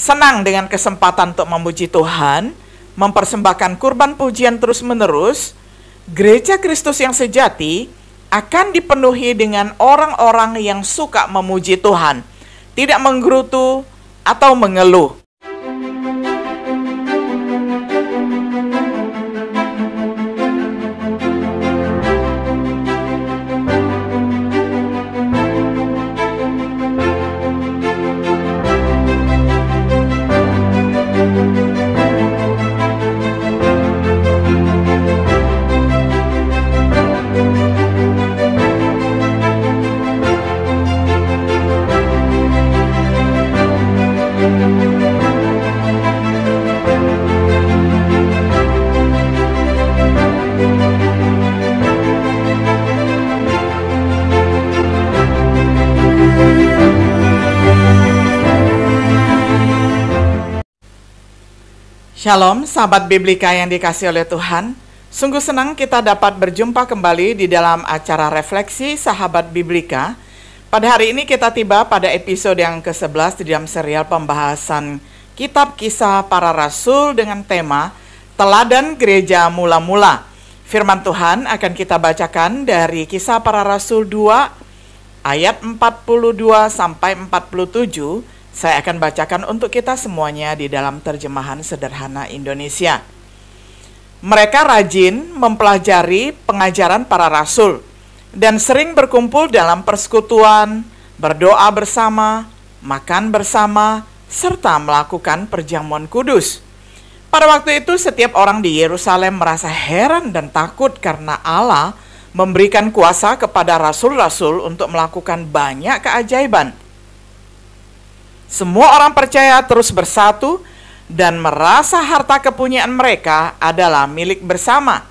senang dengan kesempatan untuk memuji Tuhan, mempersembahkan kurban pujian terus-menerus, gereja Kristus yang sejati akan dipenuhi dengan orang-orang yang suka memuji Tuhan, tidak menggerutu atau mengeluh. Shalom, sahabat Biblika yang dikasih oleh Tuhan. Sungguh senang kita dapat berjumpa kembali di dalam acara refleksi sahabat Biblika. Pada hari ini kita tiba pada episode yang ke-11 di dalam serial pembahasan Kitab Kisah Para Rasul dengan tema Teladan Gereja Mula-Mula. Firman Tuhan akan kita bacakan dari Kisah Para Rasul 2 ayat 42 sampai 47 saya akan bacakan untuk kita semuanya di dalam terjemahan sederhana Indonesia. Mereka rajin mempelajari pengajaran para rasul dan sering berkumpul dalam persekutuan, berdoa bersama, makan bersama, serta melakukan perjamuan kudus. Pada waktu itu, setiap orang di Yerusalem merasa heran dan takut karena Allah memberikan kuasa kepada rasul-rasul untuk melakukan banyak keajaiban. Semua orang percaya terus bersatu dan merasa harta kepunyaan mereka adalah milik bersama.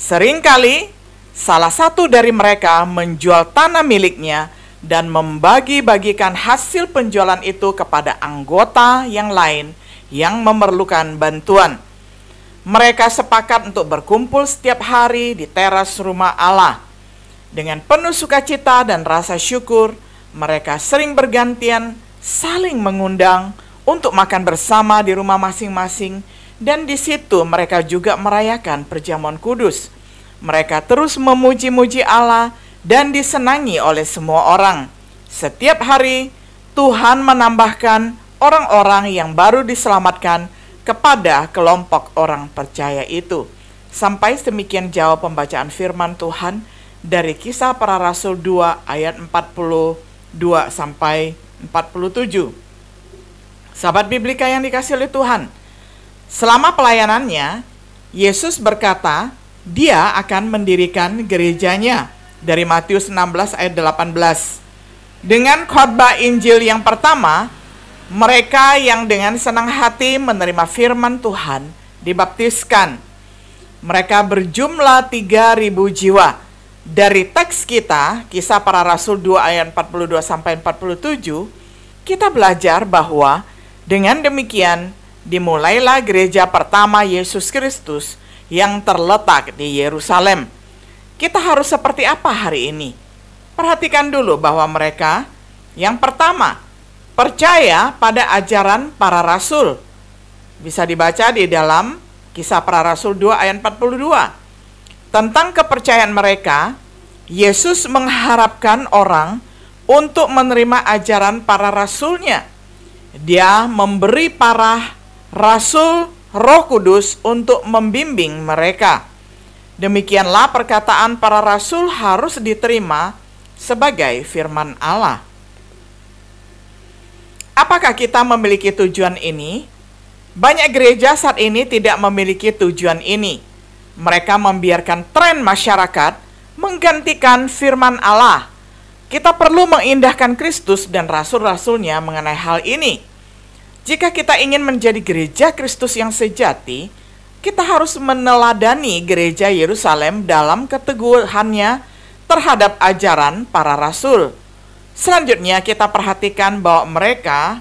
Seringkali salah satu dari mereka menjual tanah miliknya dan membagi-bagikan hasil penjualan itu kepada anggota yang lain yang memerlukan bantuan. Mereka sepakat untuk berkumpul setiap hari di teras rumah Allah. Dengan penuh sukacita dan rasa syukur, mereka sering bergantian saling mengundang untuk makan bersama di rumah masing-masing, dan di situ mereka juga merayakan Perjamuan Kudus. Mereka terus memuji-muji Allah dan disenangi oleh semua orang. Setiap hari, Tuhan menambahkan orang-orang yang baru diselamatkan kepada kelompok orang percaya itu. Sampai demikian jawab pembacaan firman Tuhan dari kisah para rasul 2 ayat 42 sampai 47. Sahabat Biblika yang dikasih oleh Tuhan, selama pelayanannya, Yesus berkata, dia akan mendirikan gerejanya dari Matius 16 ayat 18. Dengan khotbah Injil yang pertama, mereka yang dengan senang hati menerima firman Tuhan dibaptiskan. Mereka berjumlah 3000 jiwa dari teks kita, kisah para rasul 2 ayat 42 sampai 47, kita belajar bahwa dengan demikian dimulailah gereja pertama Yesus Kristus yang terletak di Yerusalem. Kita harus seperti apa hari ini? Perhatikan dulu bahwa mereka yang pertama percaya pada ajaran para rasul. Bisa dibaca di dalam kisah para rasul 2 ayat 42 tentang kepercayaan mereka, Yesus mengharapkan orang untuk menerima ajaran para rasulnya. Dia memberi para rasul roh kudus untuk membimbing mereka. Demikianlah perkataan para rasul harus diterima sebagai firman Allah. Apakah kita memiliki tujuan ini? Banyak gereja saat ini tidak memiliki tujuan ini mereka membiarkan tren masyarakat menggantikan firman Allah. Kita perlu mengindahkan Kristus dan rasul-rasulnya mengenai hal ini. Jika kita ingin menjadi gereja Kristus yang sejati, kita harus meneladani gereja Yerusalem dalam keteguhannya terhadap ajaran para rasul. Selanjutnya kita perhatikan bahwa mereka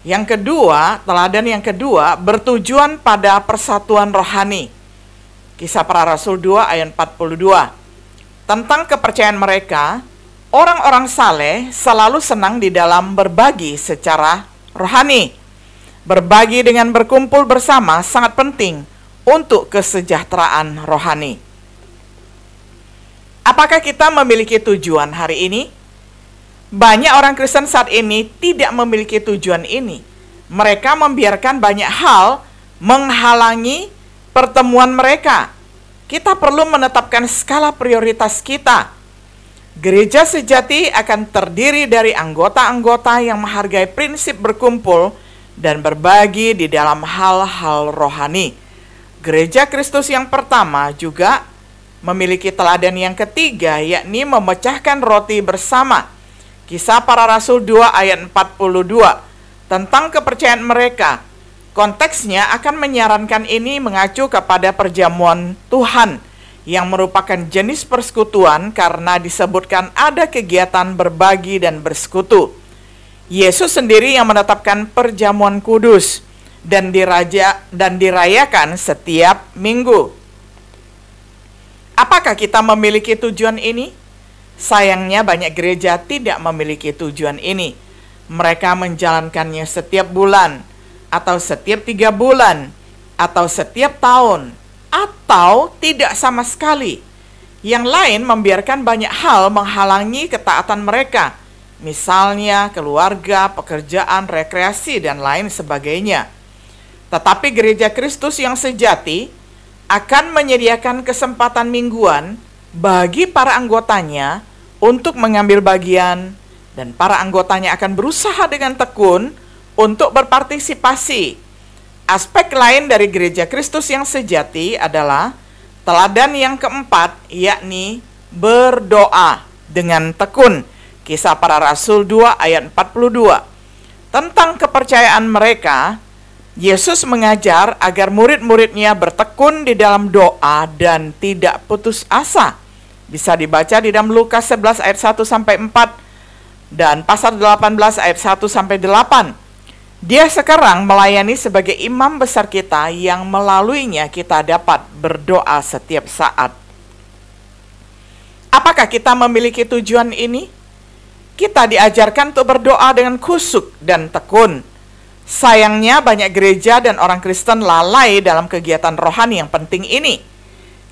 yang kedua, teladan yang kedua bertujuan pada persatuan rohani. Kisah Para Rasul 2 ayat 42. Tentang kepercayaan mereka, orang-orang saleh selalu senang di dalam berbagi secara rohani. Berbagi dengan berkumpul bersama sangat penting untuk kesejahteraan rohani. Apakah kita memiliki tujuan hari ini? Banyak orang Kristen saat ini tidak memiliki tujuan ini. Mereka membiarkan banyak hal menghalangi pertemuan mereka. Kita perlu menetapkan skala prioritas kita. Gereja sejati akan terdiri dari anggota-anggota yang menghargai prinsip berkumpul dan berbagi di dalam hal-hal rohani. Gereja Kristus yang pertama juga memiliki teladan yang ketiga, yakni memecahkan roti bersama. Kisah para Rasul 2 ayat 42 tentang kepercayaan mereka Konteksnya akan menyarankan ini mengacu kepada perjamuan Tuhan yang merupakan jenis persekutuan karena disebutkan ada kegiatan berbagi dan bersekutu. Yesus sendiri yang menetapkan perjamuan kudus dan diraja dan dirayakan setiap minggu. Apakah kita memiliki tujuan ini? Sayangnya banyak gereja tidak memiliki tujuan ini. Mereka menjalankannya setiap bulan atau setiap tiga bulan, atau setiap tahun, atau tidak sama sekali. Yang lain membiarkan banyak hal menghalangi ketaatan mereka, misalnya keluarga, pekerjaan, rekreasi, dan lain sebagainya. Tetapi gereja Kristus yang sejati akan menyediakan kesempatan mingguan bagi para anggotanya untuk mengambil bagian, dan para anggotanya akan berusaha dengan tekun untuk berpartisipasi. Aspek lain dari gereja Kristus yang sejati adalah teladan yang keempat, yakni berdoa dengan tekun. Kisah para Rasul 2 ayat 42. Tentang kepercayaan mereka, Yesus mengajar agar murid-muridnya bertekun di dalam doa dan tidak putus asa. Bisa dibaca di dalam Lukas 11 ayat 1 sampai 4 dan pasal 18 ayat 1 sampai 8. Dia sekarang melayani sebagai imam besar kita yang melaluinya kita dapat berdoa setiap saat. Apakah kita memiliki tujuan ini? Kita diajarkan untuk berdoa dengan kusuk dan tekun. Sayangnya banyak gereja dan orang Kristen lalai dalam kegiatan rohani yang penting ini.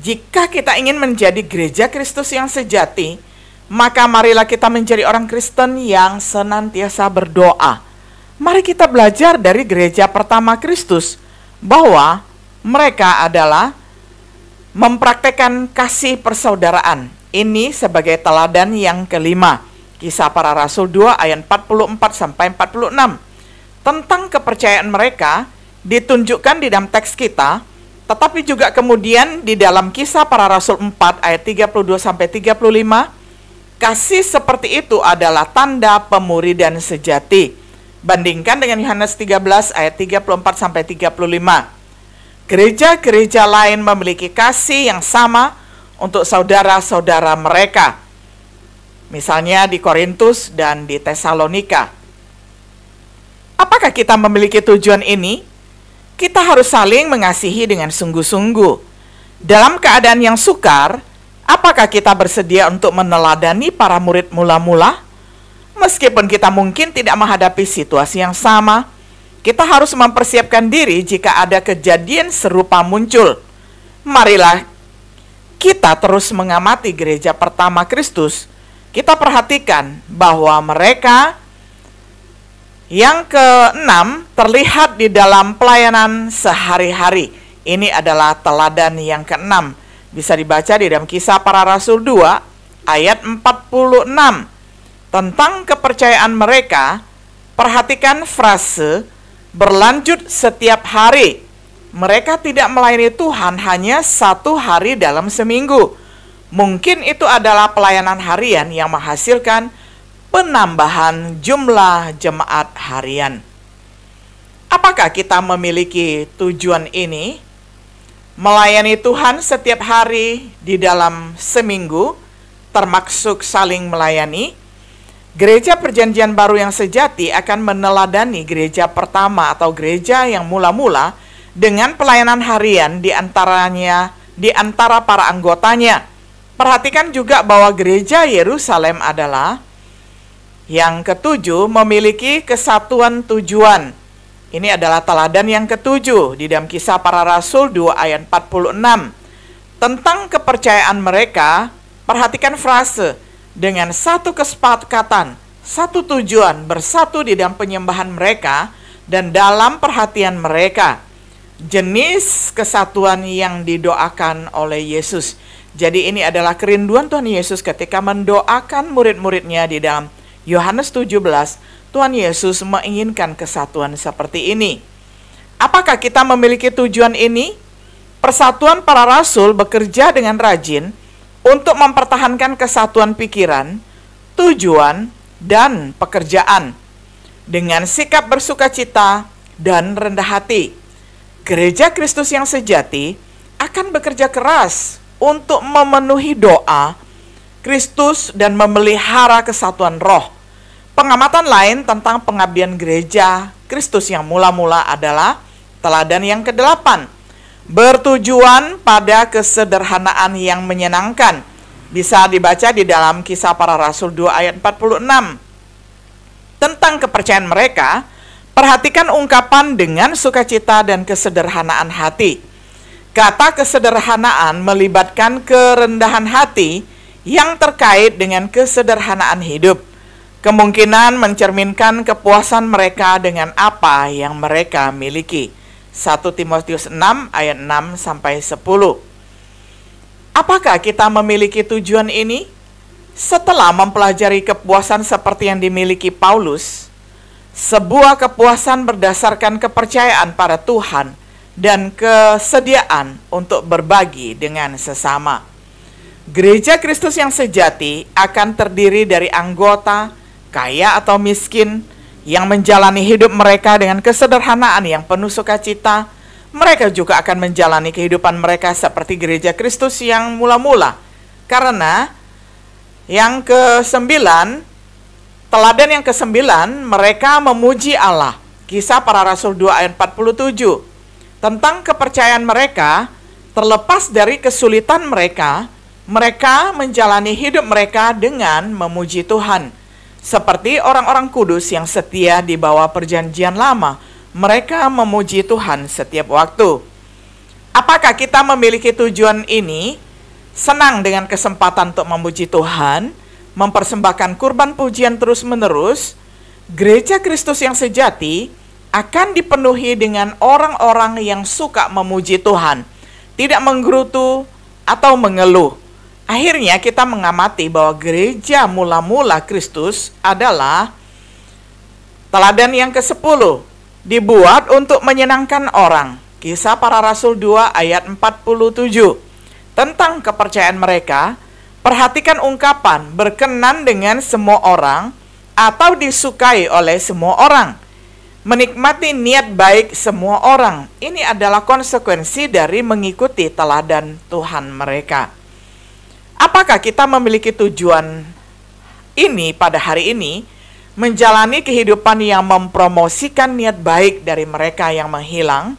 Jika kita ingin menjadi gereja Kristus yang sejati, maka marilah kita menjadi orang Kristen yang senantiasa berdoa mari kita belajar dari gereja pertama Kristus bahwa mereka adalah mempraktekkan kasih persaudaraan. Ini sebagai teladan yang kelima. Kisah para Rasul 2 ayat 44 sampai 46. Tentang kepercayaan mereka ditunjukkan di dalam teks kita, tetapi juga kemudian di dalam kisah para Rasul 4 ayat 32 sampai 35, kasih seperti itu adalah tanda pemuridan sejati Bandingkan dengan Yohanes 13 ayat 34 sampai 35. Gereja-gereja lain memiliki kasih yang sama untuk saudara-saudara mereka. Misalnya di Korintus dan di Tesalonika. Apakah kita memiliki tujuan ini? Kita harus saling mengasihi dengan sungguh-sungguh. Dalam keadaan yang sukar, apakah kita bersedia untuk meneladani para murid mula-mula? Meskipun kita mungkin tidak menghadapi situasi yang sama, kita harus mempersiapkan diri jika ada kejadian serupa muncul. Marilah kita terus mengamati gereja pertama Kristus. Kita perhatikan bahwa mereka yang keenam terlihat di dalam pelayanan sehari-hari. Ini adalah teladan yang keenam. Bisa dibaca di dalam kisah para rasul 2 ayat 46 tentang kepercayaan mereka, perhatikan frase berlanjut setiap hari. Mereka tidak melayani Tuhan hanya satu hari dalam seminggu. Mungkin itu adalah pelayanan harian yang menghasilkan penambahan jumlah jemaat harian. Apakah kita memiliki tujuan ini? Melayani Tuhan setiap hari di dalam seminggu, termasuk saling melayani Gereja Perjanjian Baru yang sejati akan meneladani gereja pertama atau gereja yang mula-mula dengan pelayanan harian di antaranya di antara para anggotanya. Perhatikan juga bahwa gereja Yerusalem adalah yang ketujuh memiliki kesatuan tujuan. Ini adalah teladan yang ketujuh di dalam kisah para rasul 2 ayat 46. Tentang kepercayaan mereka, perhatikan frase, dengan satu kesepakatan, satu tujuan, bersatu di dalam penyembahan mereka dan dalam perhatian mereka. Jenis kesatuan yang didoakan oleh Yesus. Jadi ini adalah kerinduan Tuhan Yesus ketika mendoakan murid-muridnya di dalam Yohanes 17, Tuhan Yesus menginginkan kesatuan seperti ini. Apakah kita memiliki tujuan ini? Persatuan para rasul bekerja dengan rajin untuk mempertahankan kesatuan pikiran, tujuan, dan pekerjaan dengan sikap bersuka cita dan rendah hati. Gereja Kristus yang sejati akan bekerja keras untuk memenuhi doa Kristus dan memelihara kesatuan roh. Pengamatan lain tentang pengabdian gereja Kristus yang mula-mula adalah teladan yang kedelapan, bertujuan pada kesederhanaan yang menyenangkan. Bisa dibaca di dalam kisah para rasul 2 ayat 46. Tentang kepercayaan mereka, perhatikan ungkapan dengan sukacita dan kesederhanaan hati. Kata kesederhanaan melibatkan kerendahan hati yang terkait dengan kesederhanaan hidup. Kemungkinan mencerminkan kepuasan mereka dengan apa yang mereka miliki. 1 Timotius 6 ayat 6 sampai 10. Apakah kita memiliki tujuan ini? Setelah mempelajari kepuasan seperti yang dimiliki Paulus, sebuah kepuasan berdasarkan kepercayaan pada Tuhan dan kesediaan untuk berbagi dengan sesama. Gereja Kristus yang sejati akan terdiri dari anggota, kaya atau miskin, yang menjalani hidup mereka dengan kesederhanaan yang penuh sukacita. Mereka juga akan menjalani kehidupan mereka seperti gereja Kristus yang mula-mula. Karena yang kesembilan, teladan yang kesembilan, mereka memuji Allah. Kisah para Rasul 2 ayat 47. Tentang kepercayaan mereka, terlepas dari kesulitan mereka, mereka menjalani hidup mereka dengan memuji Tuhan seperti orang-orang kudus yang setia di bawah perjanjian lama, mereka memuji Tuhan setiap waktu. Apakah kita memiliki tujuan ini? Senang dengan kesempatan untuk memuji Tuhan, mempersembahkan kurban pujian terus-menerus, gereja Kristus yang sejati akan dipenuhi dengan orang-orang yang suka memuji Tuhan, tidak menggerutu atau mengeluh. Akhirnya kita mengamati bahwa gereja mula-mula Kristus adalah teladan yang ke-10 dibuat untuk menyenangkan orang. Kisah para Rasul 2 ayat 47. Tentang kepercayaan mereka, perhatikan ungkapan berkenan dengan semua orang atau disukai oleh semua orang. Menikmati niat baik semua orang. Ini adalah konsekuensi dari mengikuti teladan Tuhan mereka. Apakah kita memiliki tujuan ini pada hari ini menjalani kehidupan yang mempromosikan niat baik dari mereka yang menghilang,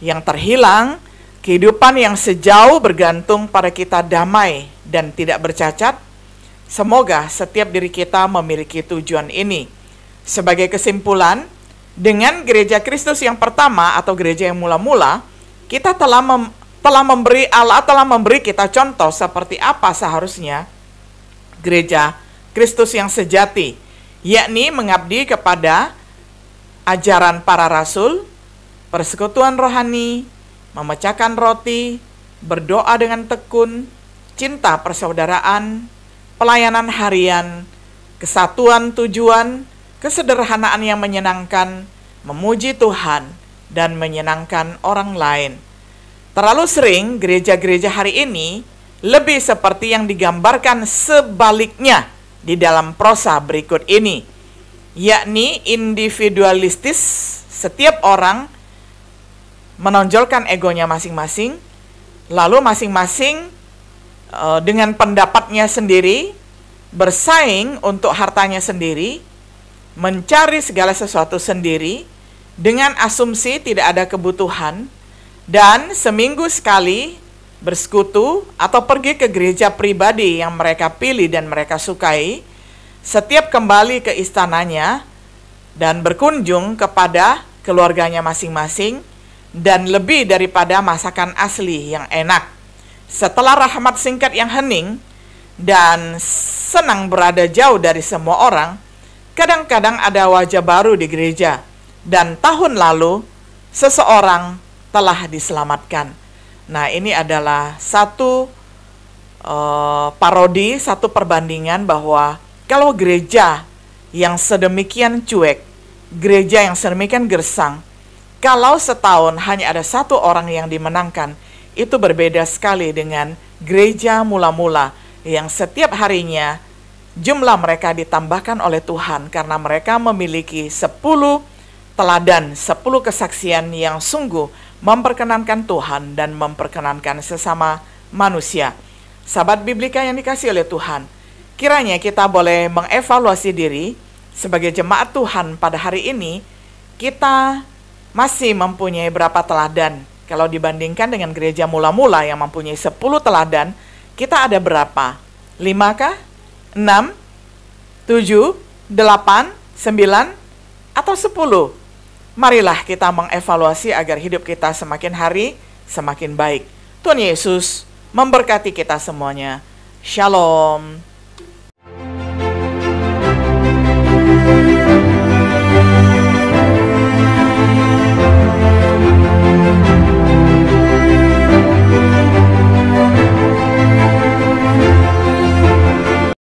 yang terhilang, kehidupan yang sejauh bergantung pada kita damai dan tidak bercacat? Semoga setiap diri kita memiliki tujuan ini. Sebagai kesimpulan, dengan gereja Kristus yang pertama atau gereja yang mula-mula, kita telah telah memberi Allah telah memberi kita contoh seperti apa seharusnya gereja Kristus yang sejati, yakni mengabdi kepada ajaran para rasul, persekutuan rohani, memecahkan roti, berdoa dengan tekun, cinta persaudaraan, pelayanan harian, kesatuan tujuan, kesederhanaan yang menyenangkan, memuji Tuhan, dan menyenangkan orang lain. Terlalu sering gereja-gereja hari ini lebih seperti yang digambarkan sebaliknya di dalam prosa berikut ini, yakni individualistis, setiap orang menonjolkan egonya masing-masing, lalu masing-masing e, dengan pendapatnya sendiri bersaing untuk hartanya sendiri, mencari segala sesuatu sendiri dengan asumsi tidak ada kebutuhan dan seminggu sekali bersekutu atau pergi ke gereja pribadi yang mereka pilih dan mereka sukai, setiap kembali ke istananya dan berkunjung kepada keluarganya masing-masing dan lebih daripada masakan asli yang enak. Setelah rahmat singkat yang hening dan senang berada jauh dari semua orang, kadang-kadang ada wajah baru di gereja. Dan tahun lalu, seseorang telah diselamatkan. Nah, ini adalah satu uh, parodi, satu perbandingan bahwa kalau gereja yang sedemikian cuek, gereja yang sedemikian gersang, kalau setahun hanya ada satu orang yang dimenangkan, itu berbeda sekali dengan gereja mula-mula yang setiap harinya jumlah mereka ditambahkan oleh Tuhan karena mereka memiliki 10 teladan, 10 kesaksian yang sungguh memperkenankan Tuhan dan memperkenankan sesama manusia. Sahabat Biblika yang dikasih oleh Tuhan, kiranya kita boleh mengevaluasi diri sebagai jemaat Tuhan pada hari ini, kita masih mempunyai berapa teladan. Kalau dibandingkan dengan gereja mula-mula yang mempunyai 10 teladan, kita ada berapa? 5 kah? 6? 7? 8? 9? Atau 10? marilah kita mengevaluasi agar hidup kita semakin hari semakin baik. Tuhan Yesus memberkati kita semuanya. Shalom.